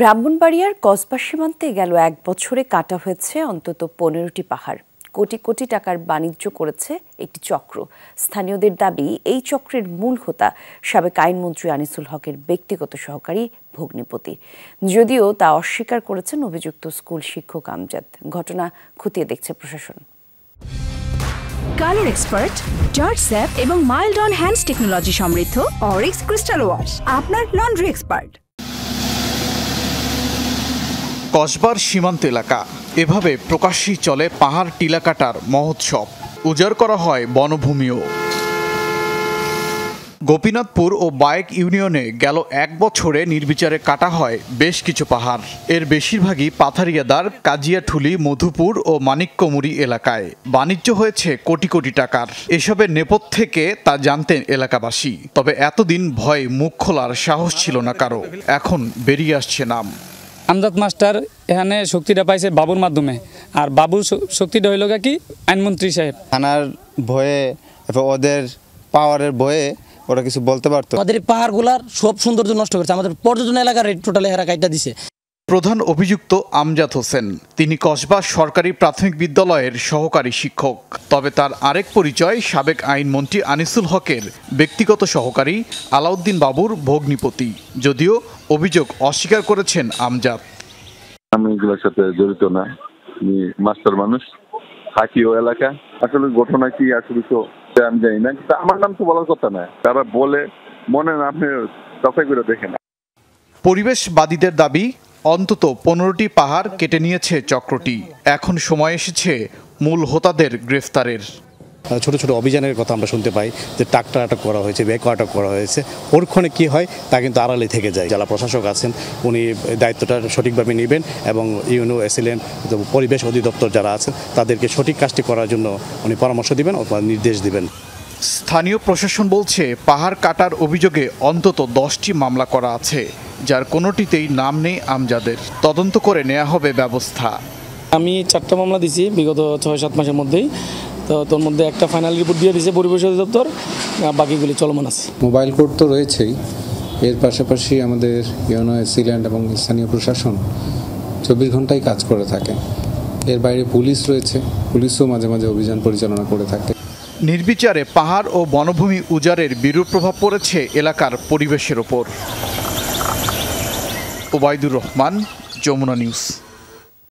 ব্রাহ্মণবাড়িয়ার কসবা সীমান্তে গেল এক বছরে কাটা হয়েছে অন্তত পনেরোটি পাহাড় কোটি কোটি টাকার বাণিজ্য করেছে একটি চক্র স্থানীয়দের দাবি এই চক্রের মূল হোতা সাবেক আইনমন্ত্রী আনিসুল হকের ব্যক্তিগত সহকারী ভগ্নিপতি যদিও তা অস্বীকার করেছেন অভিযুক্ত স্কুল শিক্ষক আমজাদ ঘটনা খতিয়ে দেখছে প্রশাসন কালার এক্সপার্ট জর্জ স্যাপ এবং মাইল্ড অন হ্যান্ডস টেকনোলজি সমৃদ্ধ অরিক্স ক্রিস্টাল ওয়াশ আপনার লন্ড্রি এক্সপার্ট কসবার সীমান্ত এলাকা এভাবে প্রকাশ্যেই চলে পাহাড় টিলা কাটার মহোৎসব উজাড় করা হয় বনভূমিও গোপীনাথপুর ও বাইক ইউনিয়নে গেল এক বছরে নির্বিচারে কাটা হয় বেশ কিছু পাহাড় এর বেশিরভাগই পাথারিয়াদার কাজিয়াঠুলি মধুপুর ও মানিক্যমুড়ি এলাকায় বাণিজ্য হয়েছে কোটি কোটি টাকার এসবের নেপথ থেকে তা জানতেন এলাকাবাসী তবে এতদিন ভয়ে মুখ খোলার সাহস ছিল না কারো এখন বেরিয়ে আসছে নাম আমজাদ মাস্টার এখানে শক্তিটা পাইছে বাবুর মাধ্যমে আর বাবুর শক্তিটা হইল কি আইনমন্ত্রী সাহেব থানার ভয়ে ওদের পাওয়ারের ভয়ে ওরা কিছু বলতে পারতো আমাদের পাহাড়গুলার সব সৌন্দর্য নষ্ট করেছে আমাদের পর্যটন এলাকার টোটালে হেরা কাইটা দিছে প্রধান অভিযুক্ত আমজাদ হোসেন তিনি কসবা সরকারি প্রাথমিক বিদ্যালয়ের সহকারী শিক্ষক তবে তার আরেক পরিচয় সাবেক আইনমন্ত্রী আনিসুল হকের ব্যক্তিগত সহকারী আলাউদ্দিন বাবুর ভগ্নিপতি যদিও অভিযোগ অস্বীকার করেছেন আমজাদ আমি এগুলোর সাথে জড়িত না আমি মাস্টার মানুষ থাকি ও এলাকা আসলে ঘটনা কি আসলে তো আমি জানি না কিন্তু আমার নাম তো বলার কথা না তারা বলে মনে না আপনি তফাই করে না পরিবেশবাদীদের দাবি অন্তত পনেরোটি পাহাড় কেটে নিয়েছে চক্রটি এখন সময় এসেছে মূল হোতাদের গ্রেফতারের ছোট ছোট অভিযানের কথা আমরা শুনতে পাই যে টাকটা আটক করা হয়েছে ব্যাকও আটক করা হয়েছে ওরক্ষণে কি হয় তা কিন্তু আড়ালে থেকে যায় যারা প্রশাসক আছেন উনি দায়িত্বটা সঠিকভাবে নেবেন এবং ইউনো এসিলেন পরিবেশ অধিদপ্তর যারা আছেন তাদেরকে সঠিক কাজটি করার জন্য উনি পরামর্শ দিবেন অথবা নির্দেশ দিবেন স্থানীয় প্রশাসন বলছে পাহাড় কাটার অভিযোগে অন্তত দশটি মামলা করা আছে যার কোনোটিতেই নাম নেই আমজাদের তদন্ত করে নেওয়া হবে ব্যবস্থা আমি চারটা মামলা দিছি বিগত ছয় সাত মাসের মধ্যেই তো তোর মধ্যে একটা ফাইনাল রিপোর্ট দিয়ে দিয়েছে পরিবেশ অধিদপ্তর বাকিগুলি চলমান আছে মোবাইল কোর্ট তো রয়েছেই এর পাশাপাশি আমাদের ইউনো সিল্যান্ড এবং স্থানীয় প্রশাসন চব্বিশ ঘন্টাই কাজ করে থাকে এর বাইরে পুলিশ রয়েছে পুলিশও মাঝে মাঝে অভিযান পরিচালনা করে থাকে নির্বিচারে পাহাড় ও বনভূমি উজাড়ের বিরূপ প্রভাব পড়েছে এলাকার পরিবেশের ওপর ওবায়দুর রহমান যমুনা নিউজ